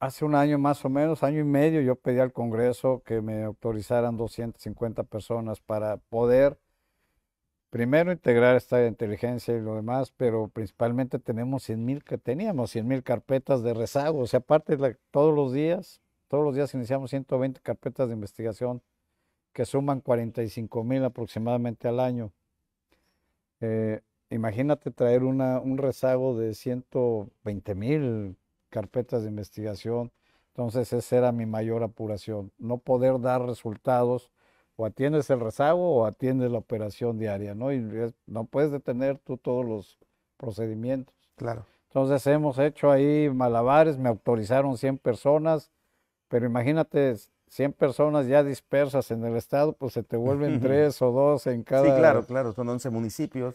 Hace un año más o menos, año y medio, yo pedí al Congreso que me autorizaran 250 personas para poder primero integrar esta inteligencia y lo demás, pero principalmente tenemos 100 mil, teníamos 100 mil carpetas de rezago, o sea, aparte de todos los días, todos los días iniciamos 120 carpetas de investigación que suman 45 mil aproximadamente al año. Eh, Imagínate traer un rezago de 120 mil carpetas de investigación. Entonces esa era mi mayor apuración, no poder dar resultados. O atiendes el rezago o atiendes la operación diaria, ¿no? Y no puedes detener tú todos los procedimientos. Claro. Entonces hemos hecho ahí malabares, me autorizaron 100 personas, pero imagínate 100 personas ya dispersas en el estado, pues se te vuelven 3 o 2 en cada... Sí, claro, claro, son 11 municipios.